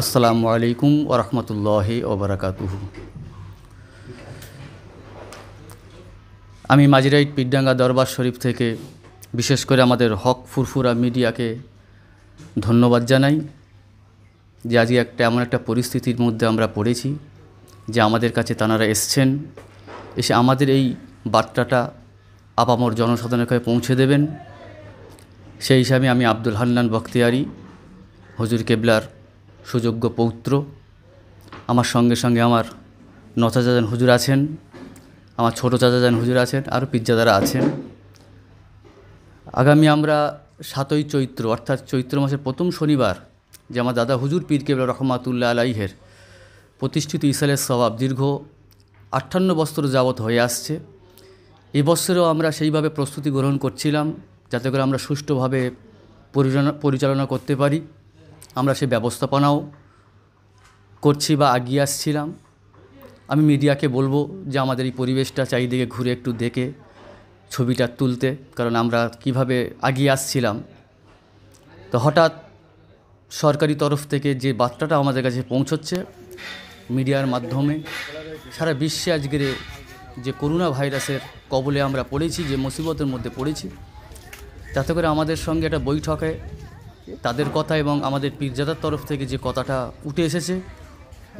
আসসালামু আলাইকুম ওরহমতুল্লাহ ওবরাকাতুহু আমি মাজিরাইট পিডাঙ্গা দরবার শরীফ থেকে বিশেষ করে আমাদের হক ফুরফুরা মিডিয়াকে ধন্যবাদ জানাই যে আজকে একটা এমন একটা পরিস্থিতির মধ্যে আমরা পড়েছি যে আমাদের কাছে তানারা এসছেন এসে আমাদের এই বার্তাটা আপামর জনসাধারণের কাছে পৌঁছে দেবেন সেই হিসাবে আমি আব্দুল হান্নান বখতিয়ারি হজুর কেবলার সুযোগ্য পৌত্র আমার সঙ্গে সঙ্গে আমার নচা চাচাজান হুজুর আছেন আমার ছোটো চাচাজান হুজুর আছেন আরও পিজ্জাদারা আছেন আগামী আমরা সাতই চৈত্র অর্থাৎ চৈত্র মাসের প্রথম শনিবার যে আমার দাদা হুজুর পীর রহমাতুল্লাহ আলাইহের প্রতিষ্ঠিত ইসালের স্বভাব দীর্ঘ আটান্ন বছর যাবৎ হয়ে আসছে এবছরও আমরা সেইভাবে প্রস্তুতি গ্রহণ করছিলাম যাতে করে আমরা সুষ্ঠুভাবে পরিচালনা করতে পারি আমরা সে ব্যবস্থাপনাও করছি বা আগিয়ে আসছিলাম আমি মিডিয়াকে বলবো যে আমাদের এই পরিবেশটা চারিদিকে ঘুরে একটু দেখে ছবিটা তুলতে কারণ আমরা কিভাবে আগিয়ে আসছিলাম তো হঠাৎ সরকারি তরফ থেকে যে বার্তাটা আমাদের কাছে পৌঁছচ্ছে মিডিয়ার মাধ্যমে সারা বিশ্বে আজকের যে করোনা ভাইরাসের কবলে আমরা পড়েছি যে মুসিবতের মধ্যে পড়েছি তাতে করে আমাদের সঙ্গে একটা বৈঠকে তাদের কথা এবং আমাদের পীরজাদার তরফ থেকে যে কথাটা উঠে এসেছে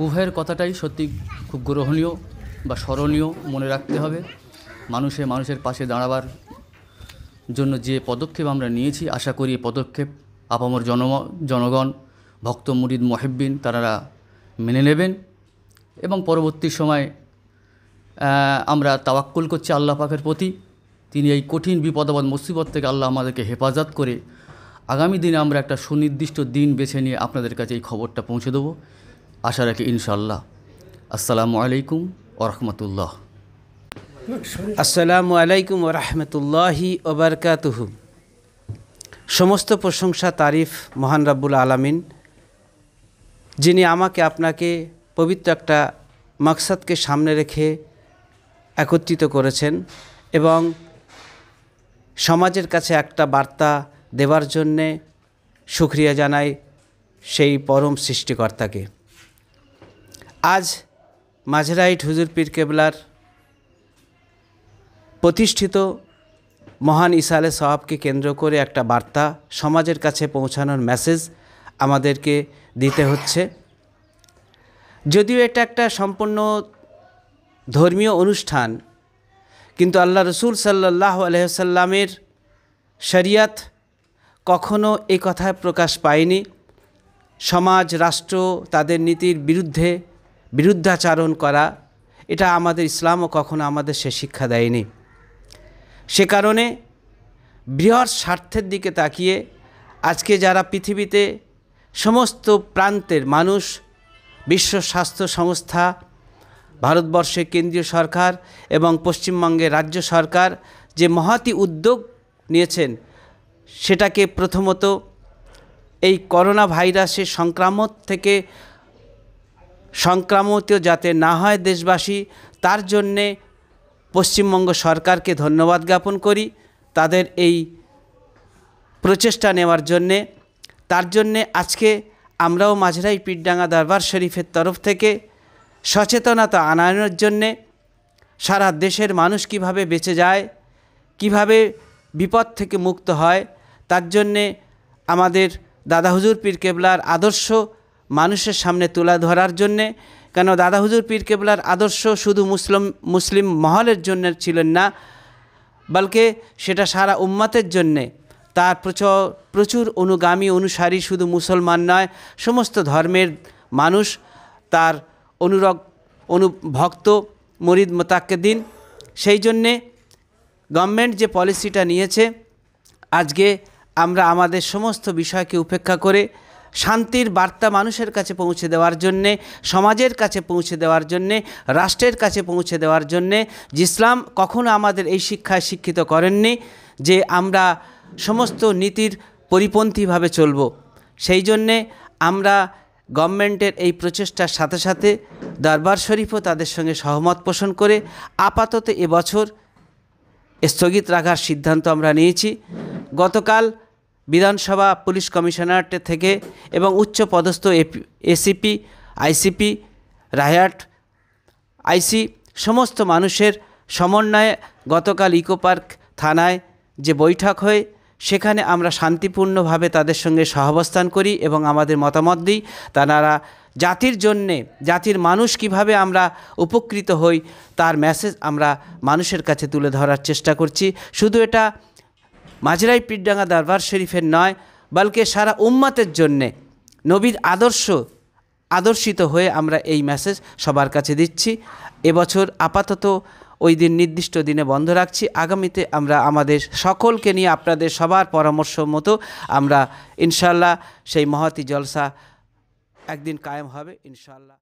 উভয়ের কথাটাই সত্যি খুব গ্রহণীয় বা স্মরণীয় মনে রাখতে হবে মানুষে মানুষের পাশে দাঁড়াবার জন্য যে পদক্ষেপ আমরা নিয়েছি আশা করি এই পদক্ষেপ আপামর জন জনগণ ভক্ত মুরিদ মহেব্বিন তারা মেনে নেবেন এবং পরবর্তী সময় আমরা তাওয়াক্কুল করছি আল্লাহ পাকের প্রতি তিনি এই কঠিন বিপদাবাদ মুসিবত থেকে আল্লাহ আমাদেরকে হেফাজত করে আগামী দিনে আমরা একটা সুনির্দিষ্ট দিন বেছে নিয়ে আপনাদের কাছে এই খবরটা পৌঁছে দেবো আশা রাখি ইনশাল্লাহ আসসালামু আলাইকুম ওরহমতুল্লাহ আসসালামু আলাইকুম রহমতুল্লাহি ওবরকাতহু সমস্ত প্রশংসা তারিফ মহান রাব্বুল আলামিন যিনি আমাকে আপনাকে পবিত্র একটা মাকসাদকে সামনে রেখে একত্রিত করেছেন এবং সমাজের কাছে একটা বার্তা দেওয়ার জন্যে সুক্রিয়া জানাই সেই পরম সৃষ্টিকর্তাকে আজ মাঝরাইট হুজুর পীর কেবলার প্রতিষ্ঠিত মহান ইসালে সাহাবকে কেন্দ্র করে একটা বার্তা সমাজের কাছে পৌঁছানোর মেসেজ আমাদেরকে দিতে হচ্ছে যদিও এটা একটা সম্পূর্ণ ধর্মীয় অনুষ্ঠান কিন্তু আল্লাহ রসুল সাল্লাহ সাল্লামের শরিয়াত কখনো এ কথায় প্রকাশ পায়নি সমাজ রাষ্ট্র তাদের নীতির বিরুদ্ধে বিরুদ্ধাচারণ করা এটা আমাদের ইসলামও কখনো আমাদের সে শিক্ষা দেয়নি সে কারণে বৃহৎ স্বার্থের দিকে তাকিয়ে আজকে যারা পৃথিবীতে সমস্ত প্রান্তের মানুষ বিশ্ব স্বাস্থ্য সংস্থা ভারতবর্ষের কেন্দ্রীয় সরকার এবং পশ্চিমবঙ্গের রাজ্য সরকার যে মহাতি উদ্যোগ নিয়েছেন সেটাকে প্রথমত এই করোনা ভাইরাসের সংক্রামক থেকে সংক্রামক যাতে না হয় দেশবাসী তার জন্যে পশ্চিমবঙ্গ সরকারকে ধন্যবাদ জ্ঞাপন করি তাদের এই প্রচেষ্টা নেওয়ার জন্যে তার জন্যে আজকে আমরাও মাঝরাই পিটডাঙ্গা দরবার শরীফের তরফ থেকে সচেতনতা আনায়নের জন্যে সারা দেশের মানুষ কিভাবে বেঁচে যায় কিভাবে বিপদ থেকে মুক্ত হয় তার জন্যে আমাদের দাদা হুজুর পীর কেবলার আদর্শ মানুষের সামনে তুলে ধরার জন্যে কেন দাদা হুজুর পীর কেবলার আদর্শ শুধু মুসলিম মুসলিম মহলের জন্য ছিলেন না বলকে সেটা সারা উম্মাতের জন্যে তার প্রচুর প্রচুর অনুগামী অনুসারী শুধু মুসলমান নয় সমস্ত ধর্মের মানুষ তার অনুরগ অনুভক্ত মরিদ দিন সেই জন্যে গভর্নমেন্ট যে পলিসিটা নিয়েছে আজকে আমরা আমাদের সমস্ত বিষয়কে উপেক্ষা করে শান্তির বার্তা মানুষের কাছে পৌঁছে দেওয়ার জন্যে সমাজের কাছে পৌঁছে দেওয়ার জন্যে রাষ্ট্রের কাছে পৌঁছে দেওয়ার জন্যে ইসলাম কখনো আমাদের এই শিক্ষায় শিক্ষিত করেননি যে আমরা সমস্ত নীতির পরিপন্থীভাবে চলব সেই জন্যে আমরা গভর্নমেন্টের এই প্রচেষ্টার সাথে সাথে দরবার শরীফও তাদের সঙ্গে সহমত পোষণ করে আপাতত এবছর স্থগিত রাখার সিদ্ধান্ত আমরা নিয়েছি গতকাল বিধানসভা পুলিশ কমিশনারেট থেকে এবং উচ্চ পদস্থ এসিপি আইসিপি রায়াট আইসি সমস্ত মানুষের সমন্বয়ে গতকাল ইকো পার্ক থানায় যে বৈঠক হয় সেখানে আমরা শান্তিপূর্ণভাবে তাদের সঙ্গে সহাবস্থান করি এবং আমাদের মতামত দিই তারা জাতির জন্যে জাতির মানুষ কিভাবে আমরা উপকৃত হই তার মেসেজ আমরা মানুষের কাছে তুলে ধরার চেষ্টা করছি শুধু এটা মাঝরাই পীরডাঙ্গা দরবার শরীফের নয় বালকে সারা উম্মাতের জন্যে নবীর আদর্শ আদর্শিত হয়ে আমরা এই মেসেজ সবার কাছে দিচ্ছি এবছর আপাতত ওই দিন নির্দিষ্ট দিনে বন্ধ রাখছি আগামীতে আমরা আমাদের সকলকে নিয়ে আপনাদের সবার পরামর্শ মতো আমরা ইনশাল্লাহ সেই মহাতি জলসা একদিন কায়েম হবে ইনশাল্লাহ